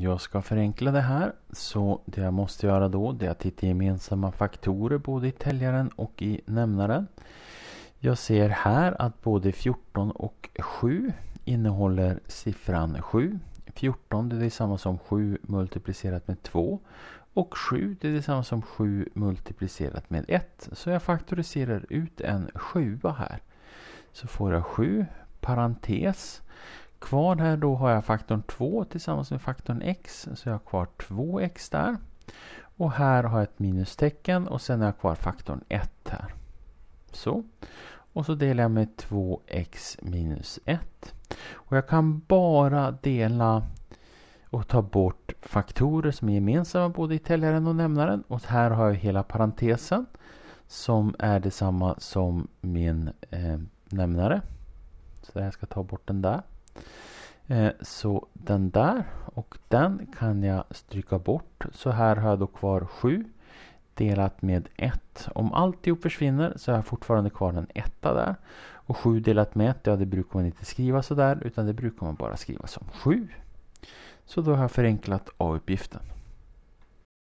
Jag ska förenkla det här så det jag måste göra då det är att hitta gemensamma faktorer både i täljaren och i nämnaren. Jag ser här att både 14 och 7 innehåller siffran 7. 14 det är detsamma som 7 multiplicerat med 2 och 7 det är detsamma som 7 multiplicerat med 1. Så jag faktoriserar ut en 7 här. Så får jag 7 parentes kvar här då har jag faktorn 2 tillsammans med faktorn x. Så jag har kvar 2x där. Och här har jag ett minustecken och sen har jag kvar faktorn 1 här. Så. Och så delar jag med 2x minus 1. Och jag kan bara dela och ta bort faktorer som är gemensamma både i täljaren och nämnaren. Och här har jag hela parentesen som är detsamma som min eh, nämnare. Så jag ska ta bort den där. Eh, så den där och den kan jag stryka bort. Så här har jag då kvar 7 delat med 1. Om alltihop försvinner så har jag fortfarande kvar en etta där. Och 7 delat med 1, ja det brukar man inte skriva sådär utan det brukar man bara skriva som 7. Så då har jag förenklat A-uppgiften.